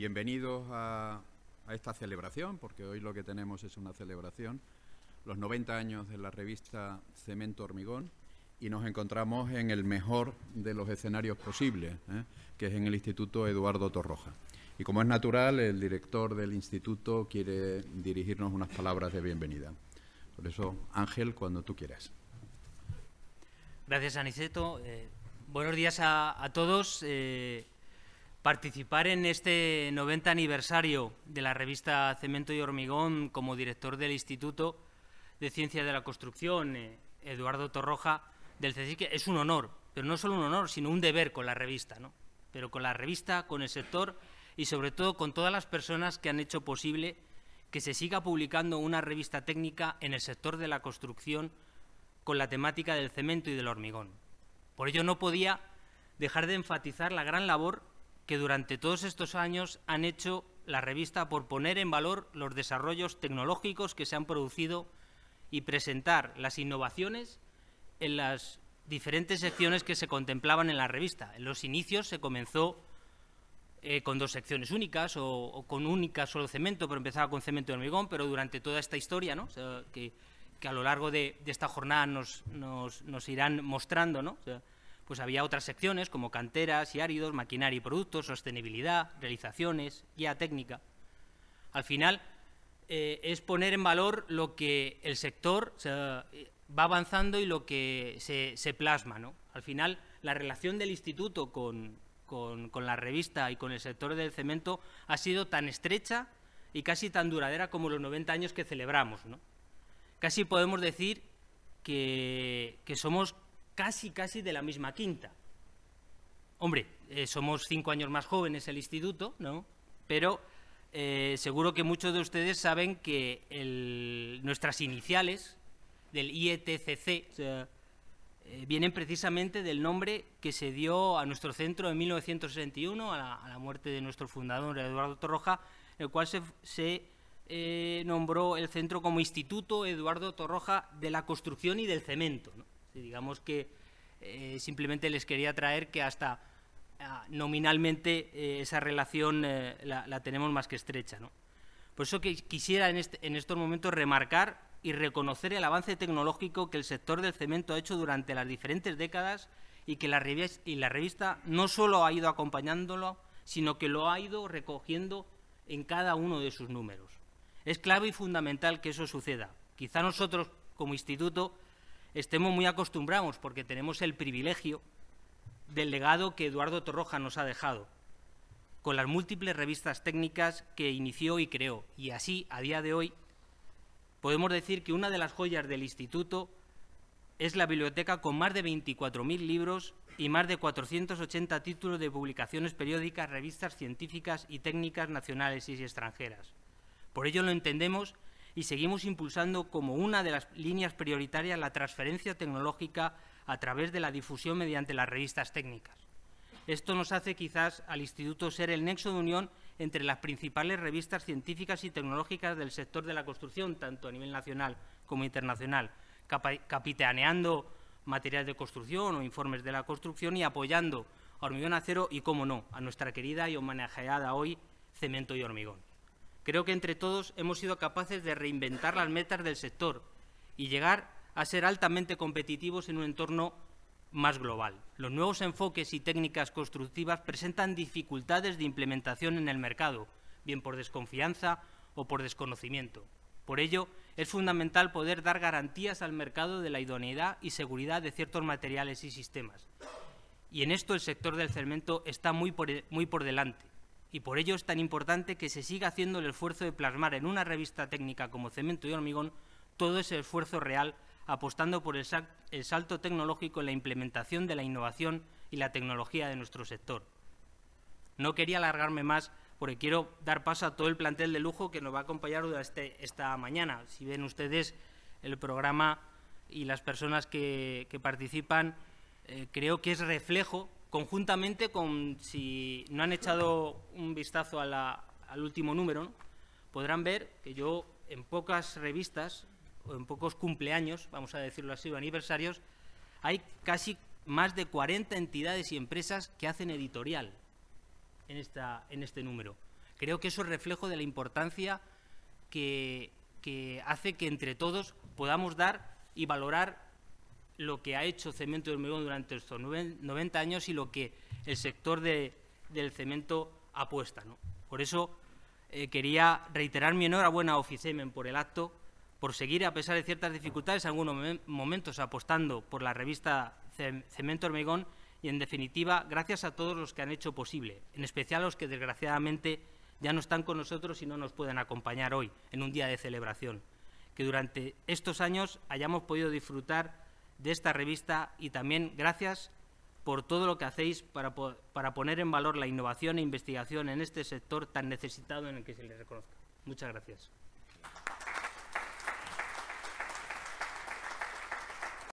Bienvenidos a, esta celebración, porque hoy lo que tenemos es una celebración, los 90 años de la revista Cemento Hormigón, y nos encontramos en el mejor de los escenarios posibles, ¿eh? que es en el Instituto Eduardo Torroja. Y como es natural, el director del instituto quiere dirigirnos unas palabras de bienvenida. Por eso, Ángel, cuando tú quieras. Gracias, Aniceto. Eh, buenos días a, todos. Eh, Participar en este 90 aniversario de la revista Cemento y Hormigón como director del Instituto de Ciencia de la Construcción, eh, Eduardo Torroja, del CECIC, es un honor, pero no solo un honor, sino un deber con la revista, ¿no? pero con la revista, con el sector y sobre todo con todas las personas que han hecho posible que se siga publicando una revista técnica en el sector de la construcción con la temática del cemento y del hormigón. Por ello no podía dejar de enfatizar la gran labor que durante todos estos años han hecho la revista por poner en valor los desarrollos tecnológicos que se han producido y presentar las innovaciones en las diferentes secciones que se contemplaban en la revista. En los inicios se comenzó eh, con dos secciones únicas o, con única solo cemento, pero empezaba con cemento de hormigón, pero durante toda esta historia, ¿no? que, a lo largo de, esta jornada nos, irán mostrando, ¿no? pues había otras secciones como canteras y áridos, maquinaria y productos, sostenibilidad, realizaciones, guía técnica. Al final, eh, es poner en valor lo que el sector eh, va avanzando y lo que se, plasma. ¿no? Al final, la relación del instituto con, la revista y con el sector del cemento ha sido tan estrecha y casi tan duradera como los 90 años que celebramos. ¿no? Casi podemos decir que, que, somos casi, casi de la misma quinta. Hombre, eh, somos cinco años más jóvenes el instituto, ¿no? Pero eh, seguro que muchos de ustedes saben que nuestras iniciales del IETCC eh, vienen precisamente del nombre que se dio a nuestro centro en 1961, a la, muerte de nuestro fundador Eduardo Torroja, el cual se, nombró el centro como Instituto Eduardo Torroja de la Construcción y del Cemento digamos que eh, simplemente les quería traer que hasta ah, nominalmente eh, esa relación eh, la, tenemos más que estrecha. ¿no? Por eso que quisiera este, en, estos momentos remarcar y reconocer el avance tecnológico que el sector del cemento ha hecho durante las diferentes décadas y que y la revista no solo ha ido acompañándolo, sino que lo ha ido recogiendo en cada uno de sus números. Es clave y fundamental que eso suceda. Quizá nosotros, como instituto, estemos muy acostumbrados porque tenemos el privilegio del legado que Eduardo Torroja nos ha dejado, con las múltiples revistas técnicas que inició y creó. Y así, a día de hoy, podemos decir que una de las joyas del Instituto es la biblioteca con más de 24.000 libros y más de 480 títulos de publicaciones periódicas, revistas científicas y técnicas nacionales y extranjeras. Por ello lo entendemos y seguimos impulsando como una de las líneas prioritarias la transferencia tecnológica a través de la difusión mediante las revistas técnicas. Esto nos hace quizás al Instituto ser el nexo de unión entre las principales revistas científicas y tecnológicas del sector de la construcción, tanto a nivel nacional como internacional, capitaneando materiales de construcción o informes de la construcción y apoyando a Hormigón Acero y, cómo no, a nuestra querida y homenajeada hoy Cemento y Hormigón. Creo que entre todos hemos sido capaces de reinventar las metas del sector y llegar a ser altamente competitivos en un entorno más global. Los nuevos enfoques y técnicas constructivas presentan dificultades de implementación en el mercado, bien por desconfianza o por desconocimiento. Por ello, es fundamental poder dar garantías al mercado de la idoneidad y seguridad de ciertos materiales y sistemas. Y en esto el sector del cemento está muy por, e, muy por delante y por ello es tan importante que se siga haciendo el esfuerzo de plasmar en una revista técnica como Cemento y Hormigón todo ese esfuerzo real apostando por el, salto tecnológico en la implementación de la innovación y la tecnología de nuestro sector. No quería alargarme más porque quiero dar paso a todo el plantel de lujo que nos va a acompañar este, esta mañana. Si ven ustedes el programa y las personas que, participan, eh, creo que es reflejo conjuntamente con, si no han echado un vistazo al último número, podrán ver que yo en pocas revistas o en pocos cumpleaños, vamos a decirlo así, o aniversarios, hay casi más de 40 entidades y empresas que hacen editorial en, esta, en este número. Creo que eso es reflejo de la importancia que, que hace que entre todos podamos dar y valorar lo que ha hecho Cemento y Hormigón durante estos 90 años y lo que el sector de, del cemento apuesta. Por eso eh, quería reiterar mi enhorabuena a Oficemen por el acto, por seguir, a pesar de ciertas dificultades, en algunos momentos apostando por la revista Cemento Hormigón y, en definitiva, gracias a todos los que han hecho posible, en especial a los que, desgraciadamente, ya no están con nosotros y no nos pueden acompañar hoy, en un día de celebración. Que durante estos años hayamos podido disfrutar de esta revista y también gracias por todo lo que hacéis para, para poner en valor la innovación e investigación en este sector tan necesitado en el que se le reconozca. Muchas gracias.